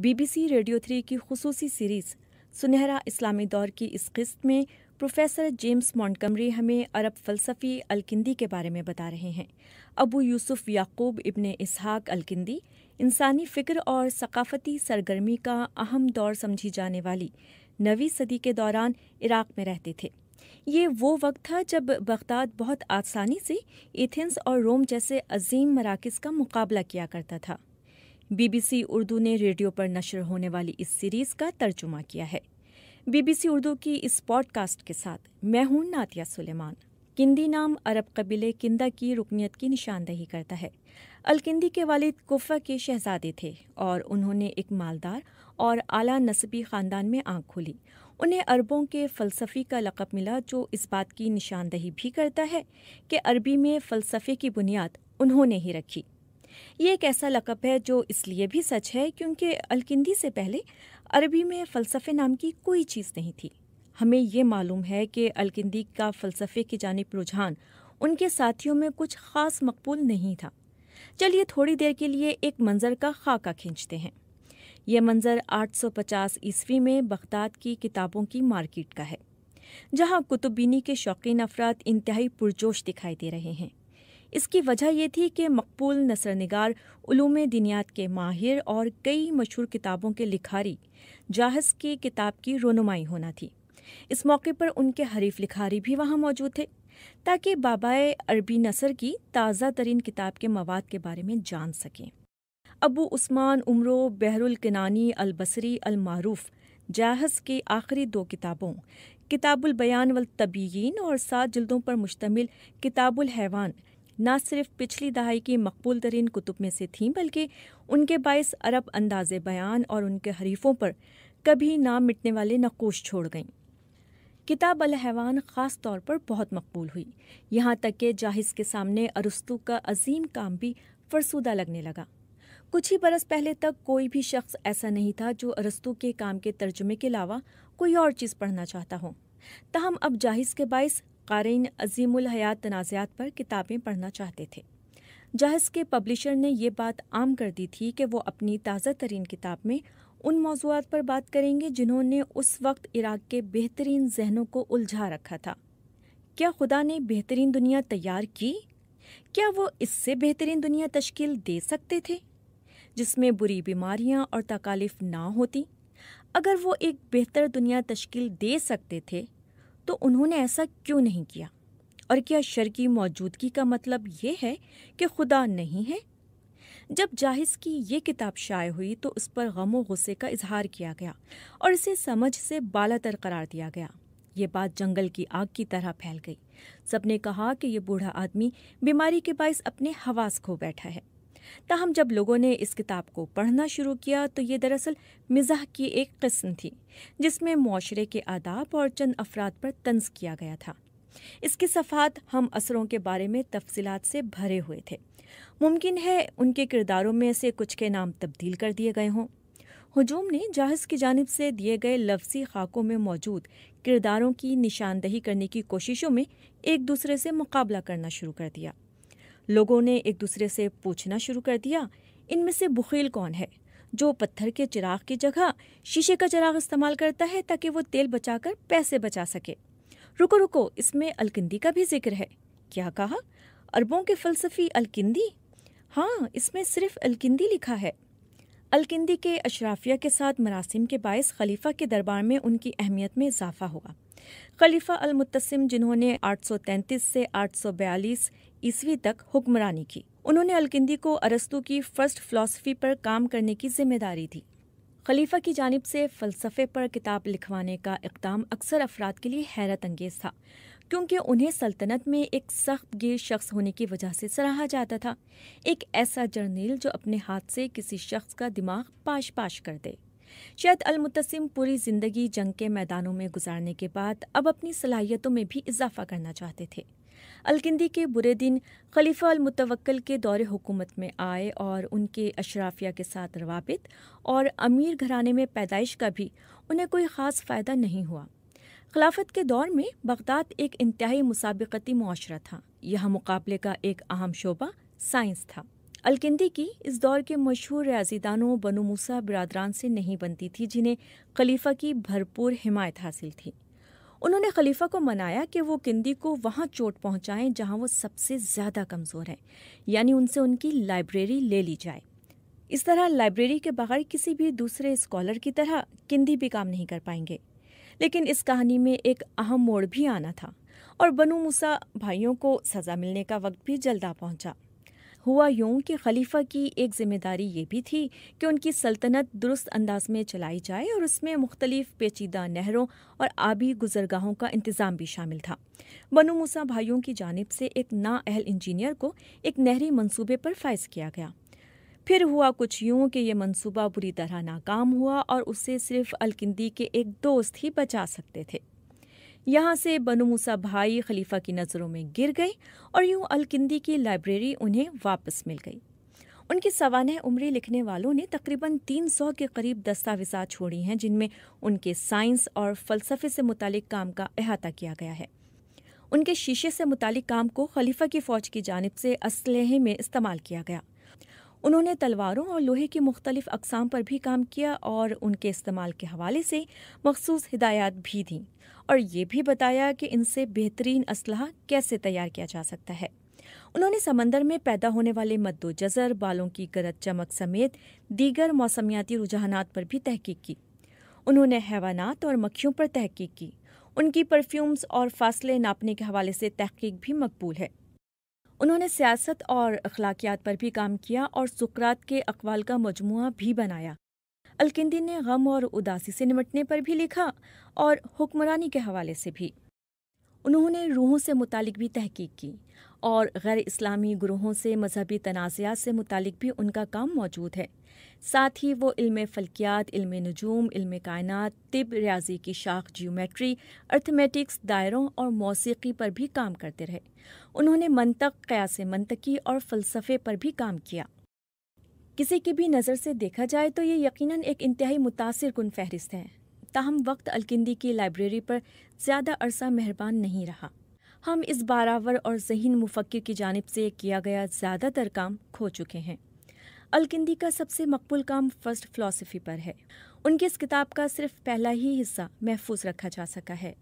BBC radio three की खसूसी series सुनहरा इस्लामी दौर की इस किस्त में प्रोफेसर जेम्स मॉन्टकमरी हमें अरब फ़लसफ़ी अलकिंदी के बारे में बता रहे हैं अबू यूसुफ याकूब इबन इसहाक अलकिंदी इंसानी फ़िक्र और सकाफ़ती सरगर्मी का अहम दौर समझी जाने वाली नवी सदी के दौरान इराक़ में रहते थे ये वो वक्त था जब बगदाद बहुत आसानी से एथेंस और रोम जैसे अजीम मराकज़ का मुकाबला किया करता था बीबीसी उर्दू ने रेडियो पर नशर होने वाली इस सीरीज़ का तर्जुमा किया है बीबीसी उर्दू की इस पॉडकास्ट के साथ मैं हूं नातिया सुलेमान किंदी नाम अरब कबीले किंदा की रुकनीत की निशानदही करता है अलकिंदी के वालिद कुफा के शहजादे थे और उन्होंने एक मालदार और आला नस्बी ख़ानदान में आंख खोली उन्हें अरबों के फ़लसफ़ी का लक़ब मिला जो इस बात की निशानदही भी करता है कि अरबी में फ़लसफ़े की बुनियाद उन्होंने ही रखी ये एक ऐसा लकब है जो इसलिए भी सच है क्योंकि अलकिंदी से पहले अरबी में फ़लसफ़े नाम की कोई चीज़ नहीं थी हमें ये मालूम है कि अलकिंदी का फ़लसफ़े की जानब रुझान उनके साथियों में कुछ ख़ास मकबूल नहीं था चलिए थोड़ी देर के लिए एक मंज़र का खाका खींचते हैं यह मंज़र 850 ईस्वी में बगदाद की किताबों की मार्केट का है जहाँ कुतुबीनी के शौकीन अफराद इंतहाई पुरजोश दिखाई दे रहे हैं इसकी वजह यह थी कि मकबूल नसर नगार ूम दिनियात के माहिर और कई मशहूर किताबों के लिखारी जाहस की किताब की रोनुमाई होना थी इस मौके पर उनके हरीफ लिखारी भी वहाँ मौजूद थे ताकि बाबा अरबी नसर की ताज़ा तरीन किताब के मवाद के बारे में जान सकें अबू उस्मान उमरो बहरुल किनानी अलबसरी अलमारूफ जाहस की आखिरी दो किताबों किताबुल बयान वल तबीयन और सात जल्दों पर मुश्तमिल किताबुल हैवान न सिर्फ पिछली दहाई की मकबूल तरीन कुतुब में से थीं बल्कि उनके बायस अरब अंदाज बयान और उनके हरीफों पर कभी ना मिटने वाले नकोश छोड़ गईं किताब अलहवान ख़ास तौर पर बहुत मकबूल हुई यहाँ तक कि जाहिज़ के सामने अरस्तु का अजीम काम भी फरसूदा लगने लगा कुछ ही बरस पहले तक कोई भी शख्स ऐसा नहीं था जो अरस्तु के काम के तर्जुमे के अलावा कोई और चीज़ पढ़ना चाहता हो तहम अब जाहिज़ के बायस क़ारीन अजीमहयात तनाज़ात पर किताबें पढ़ना चाहते थे जहाज़ के पब्लिशर ने यह बात आम कर दी थी कि वो अपनी ताज़ा तरीन किताब में उन मौजूद पर बात करेंगे जिन्होंने उस वक्त इराक़ के बेहतरीन जहनों को उलझा रखा था क्या खुदा ने बेहतरीन दुनिया तैयार की क्या वो इससे बेहतरीन दुनिया तश्कील दे सकते थे जिसमें बुरी बीमारियाँ और तकालीफ ना होती अगर वो एक बेहतर दुनिया तश्कील दे सकते थे तो उन्होंने ऐसा क्यों नहीं किया और क्या शर की मौजूदगी का मतलब ये है कि खुदा नहीं है जब जाहिस की ये किताब शाये हुई तो उस पर गम गुस्से का इजहार किया गया और इसे समझ से बालातर करार दिया गया ये बात जंगल की आग की तरह फैल गई सबने कहा कि यह बूढ़ा आदमी बीमारी के बायस अपने हवास खो बैठा है ताहम जब लोगों ने इस किताब को पढ़ना शुरू किया तो ये दरअसल मिजाह की एक कस्म थी जिसमें माशरे के आदाब और चंद अफराद पर तंज किया गया था इसके सफ़ात हम असरों के बारे में तफसलत से भरे हुए थे मुमकिन है उनके किरदारों में से कुछ के नाम तब्दील कर दिए गए हों हजूम ने जहाज़ की जानब से दिए गए लफ्सी खाकों में मौजूद किरदारों की निशानदही करने की कोशिशों में एक दूसरे से मुकाबला करना शुरू कर दिया लोगों ने एक दूसरे से पूछना शुरू कर दिया इनमें से बुखेल कौन है जो पत्थर के चिराग की जगह शीशे का चिराग इस्तेमाल करता है ताकि वो तेल बचाकर पैसे बचा सके रुको रुको इसमें अलकिंदी का भी जिक्र है क्या कहा अरबों के फलसफी अलकिंदी हाँ इसमें सिर्फ अलकिंदी लिखा है अलकिंदी के अशराफिया के साथ मरासिम के बायस खलीफा के दरबार में उनकी अहमियत में इजाफा हुआ खलीफा अलमुतसम जिन्होंने 833 से 842 ईस्वी तक हुक्मरानी की उन्होंने अलकिंदी को अरस्तु की फर्स्ट फिलासफी पर काम करने की जिम्मेदारी दी खलीफा की जानब से फ़लसफ़े पर किताब लिखवाने का इकदाम अक्सर अफराद के लिए हैरत अंगेज़ था क्योंकि उन्हें सल्तनत में एक सख्त गिर शख्स होने की वजह से सराहा जाता था एक ऐसा जर्नील जो अपने हाथ से किसी शख्स का दिमाग पाश पाश कर दे शायद अलमुतसिम पूरी ज़िंदगी जंग के मैदानों में गुजारने के बाद अब अपनी सलाहियतों में भी इजाफा करना चाहते थे अलकिंदी के बुरे दिन खलीफा अलमतवक्ल के दौरे हुकूमत में आए और उनके अशराफिया के साथ रवाबित और अमीर घराने में पैदाइश का भी उन्हें कोई ख़ास फ़ायदा नहीं हुआ खिलाफत के दौर में बगदाद एक इंतहाई मुसाबकती माशरा था यह मुकाबले का एक अहम शोबा साइंस था अलकिंदी की इस दौर के मशहूर रियाजीदानों बनो मूसा बरदरान से नहीं बनती थी जिन्हें खलीफा की भरपूर हिमायत हासिल थी उन्होंने खलीफा को मनाया कि वो किंदी को वहाँ चोट पहुँचाएं जहाँ वो सबसे ज़्यादा कमज़ोर है यानी उनसे उनकी लाइब्रेरी ले ली जाए इस तरह लाइब्रेरी के बगैर किसी भी दूसरे स्कॉलर की तरह किंदी भी काम नहीं कर पाएंगे लेकिन इस कहानी में एक अहम मोड़ भी आना था और बनु मूसा भाइयों को सज़ा मिलने का वक्त भी जल्द आ पहुँचा हुआ यूं कि खलीफा की एक जिम्मेदारी ये भी थी कि उनकी सल्तनत दुरुस्त अंदाज में चलाई जाए और उसमें मुख्तलिफ पेचीदा नहरों और आबी गुजरगाहों का इंतज़ाम भी शामिल था बनु मूसा भाइयों की जानब से एक नाअहल इंजीनियर को एक नहरी मनसूबे पर फायज किया गया फिर हुआ कुछ यूं कि यह मंसूबा बुरी तरह नाकाम हुआ और उसे सिर्फ अलकिंदी के एक दोस्त ही बचा सकते थे यहाँ से बनु मूसा भाई खलीफा की नज़रों में गिर गए और यूं अलकिंदी की लाइब्रेरी उन्हें वापस मिल गई उनकी सवान उम्री लिखने वालों ने तकरीबन 300 के करीब दस्तावेजा छोड़ी हैं जिनमें उनके साइंस और फ़लसफ़े से मुतल काम का अहाता किया गया है उनके शीशे से मुतल काम को खलीफा की फ़ौज की जानब से असलहे में इस्तेमाल किया गया उन्होंने तलवारों और लोहे की मुख्तलिफ अकसाम पर भी काम किया और उनके इस्तेमाल के हवाले से मखसूस हिदायत भी दीं और ये भी बताया कि इनसे बेहतरीन असलाह कैसे तैयार किया जा सकता है उन्होंने समंदर में पैदा होने वाले मद्दो जजर बालों की गरज चमक समेत दीगर मौसमियाती रुझान पर भी तहकीक की उन्होंने हैवानात और मक्खियों पर तहकीक की उनकी परफ्यूम्स और फासले नापने के हवाले से तहकीक भी मकबूल है उन्होंने सियासत और अखलाकियात पर भी काम किया और सुकरात के अकवाल का मजमु भी बनाया अलकिंदी ने गम और उदासी से निमटने पर भी लिखा और हुक्मरानी के हवाले से भी उन्होंने रूहों से मुतालिक भी तहकीक की और गैर इस्लामी ग्रोहों से मजहबी तनाज़ात से मुतालिक भी उनका काम मौजूद है साथ ही वो इल्म फ़ल्कियात इल्म नजूम इल्म कायनात तिब रियाजी की शाख जियोमेट्री अर्थमेटिक्स दायरों और मौसीकी पर भी काम करते रहे उन्होंने मनतक क़्यास मनतकी और फ़लसफ़े पर भी काम किया किसी की भी नज़र से देखा जाए तो ये यकीनन एक इंतहाई मुतासर कन फहरिस्त है ताहम वक्त अलकिंदी की लाइब्रेरी पर ज़्यादा अरसा मेहरबान नहीं रहा हम इस बारावर और जहन मुफक्र की जानब से किया गया ज़्यादातर काम खो चुके हैं अलकिंदी का सबसे मकबूल काम फर्स्ट फ़िलासफ़ी पर है उनकी इस किताब का सिर्फ पहला ही हिस्सा महफूज रखा जा सका है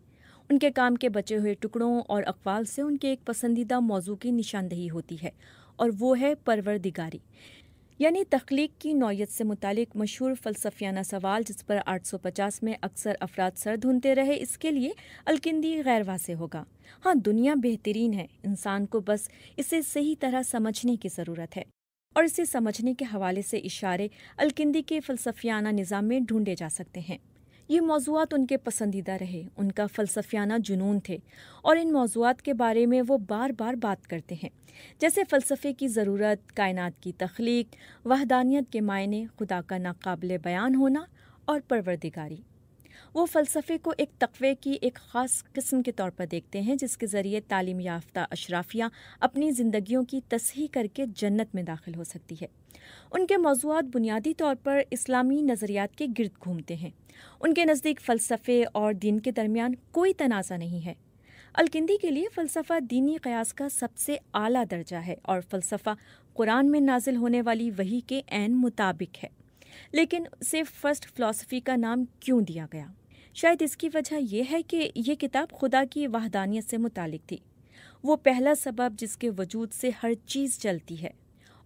उनके काम के बचे हुए टुकड़ों और अकवाल से उनके एक पसंदीदा मौजू की निशानदही होती है और वो है परवरदिगारी यानी तख्लीक की नौीयत से मुतक मशहूर फ़लसफियाना सवाल जिस पर आठ सौ पचास में अक्सर अफराद सर ढूंढते रहे इसके लिए अलकिंदी गैर वासे होगा हाँ दुनिया बेहतरीन है इंसान को बस इसे सही तरह समझने की ज़रूरत है और इसे समझने के हवाले से इशारे अलकिंदी के फ़लसफियाना निज़ाम में ढूंढे जा सकते हैं ये मौजूद उनके पसंदीदा रहे उनका फ़लसफियाना जुनून थे और इन मौजूद के बारे में वो बार बार बात करते हैं जैसे फ़लसफ़े की ज़रूरत कायन की तख्लीक वहदानियत के मायने खुदा का नाकबिल बयान होना और परवरदिगारी वो फ़लसफ़े को एक तकवे की एक ख़ास किस्म के तौर पर देखते हैं जिसके ज़रिए तालीम याफ्ता अशराफिया अपनी ज़िंदगियों की तसही करके जन्नत में दाखिल हो सकती है उनके मौजूद बुनियादी तौर पर इस्लामी नज़रियात के गिरद घूमते हैं उनके नज़दीक फ़लसफ़े और दिन के दरमियान कोई तनाज़ा नहीं है अलकिंदी के लिए फ़लसफ़ा दीनी क़यास का सबसे आला दर्जा है और फ़लसफ़ा कुरान में नाजिल होने वाली वही के एन मुताबिक है लेकिन उसे फर्स्ट फ़िलासफ़ी का नाम क्यों दिया गया शायद इसकी वजह यह है कि यह किताब खुदा की वाहदानियत से मुतालिक थी वो पहला सबब जिसके वजूद से हर चीज़ चलती है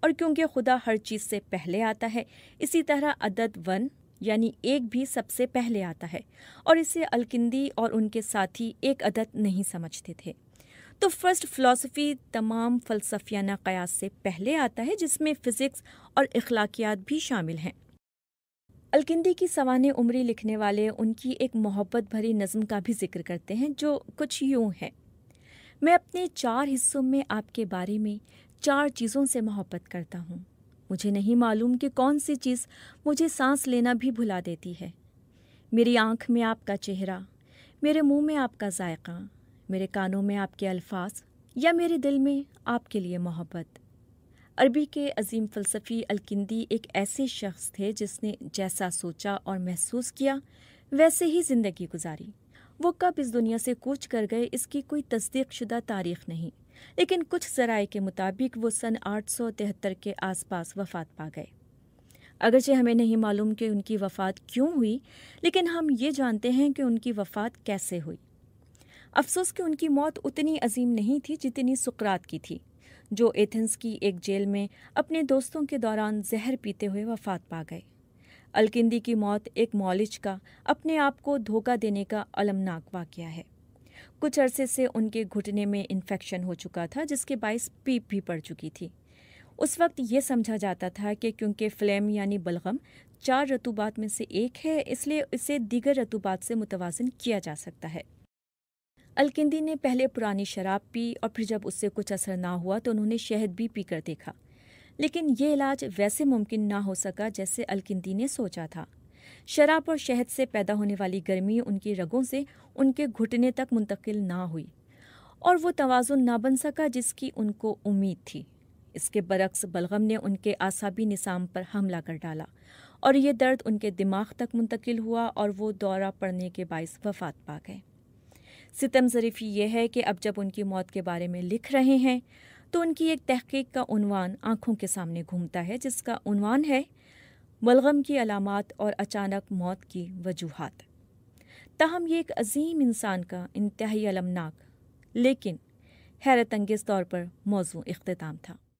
और क्योंकि खुदा हर चीज़ से पहले आता है इसी तरह अदद वन यानी एक भी सबसे पहले आता है और इसे अलकिंदी और उनके साथी एक अदद नहीं समझते थे तो फर्स्ट फ़िलासफ़ी तमाम फ़लसफियाना क़यास से पहले आता है जिसमें फ़िज़िक्स और अखलाकियात भी शामिल हैं अलकिंदी की सवान उमरी लिखने वाले उनकी एक मोहब्बत भरी नज़म का भी जिक्र करते हैं जो कुछ यूँ है मैं अपने चार हिस्सों में आपके बारे में चार चीज़ों से मोहब्बत करता हूँ मुझे नहीं मालूम कि कौन सी चीज़ मुझे सांस लेना भी भुला देती है मेरी आँख में आपका चेहरा मेरे मुंह में आपका जायका मेरे कानों में आपके अल्फाज या मेरे दिल में आपके लिए मोहब्बत अरबी के अजीम फ़लसफ़ी अलकिंदी एक ऐसे शख्स थे जिसने जैसा सोचा और महसूस किया वैसे ही ज़िंदगी गुजारी वो कब इस दुनिया से कूच कर गए इसकी कोई तस्दीक शुदा तारीख नहीं लेकिन कुछ जराए के मुताबिक वो सन आठ के आसपास वफात पा गए अगरचे हमें नहीं मालूम कि उनकी वफात क्यों हुई लेकिन हम ये जानते हैं कि उनकी वफात कैसे हुई अफसोस कि उनकी मौत उतनी अजीम नहीं थी जितनी सुकरात की थी जो एथेंस की एक जेल में अपने दोस्तों के दौरान जहर पीते हुए वफात पा गए अलकिंदी की मौत एक मॉलिज का अपने आप को धोखा देने का अलमनाक वाक़ है कुछ अरसे से उनके घुटने में इन्फेक्शन हो चुका था जिसके बायस पीप भी पड़ चुकी थी उस वक्त ये समझा जाता था कि क्योंकि फ्लेम यानी बलगम चार रतूबात में से एक है इसलिए इसे दीगर रतूबात से मुतवाजन किया जा सकता है अलकिंदी ने पहले पुरानी शराब पी और फिर जब उससे कुछ असर ना हुआ तो उन्होंने शहद भी पीकर देखा लेकिन ये इलाज वैसे मुमकिन ना हो सका जैसे अलकिंदी ने सोचा था शराब और शहद से पैदा होने वाली गर्मी उनकी रगों से उनके घुटने तक मुंतकिल ना हुई और वो तोज़ुन ना बन सका जिसकी उनको उम्मीद थी इसके बरक्स बलगम ने उनके आसाबी निसाम पर हमला कर डाला और ये दर्द उनके दिमाग तक मुंतकिल हुआ और वो दौरा पड़ने के बायस वफात पा गए सितम ज़रीफ़ी ये है कि अब जब उनकी मौत के बारे में लिख रहे हैं तो उनकी एक तहकीक का उनवान आँखों के सामने घूमता है जिसका उनवान है बलगम की अलामत और अचानक मौत की वजूहत ताहम ये एक अजीम इंसान का इंतहाई अलमनाक लेकिन हैरत अंगेज़ तौर पर मौजू अख्ताम था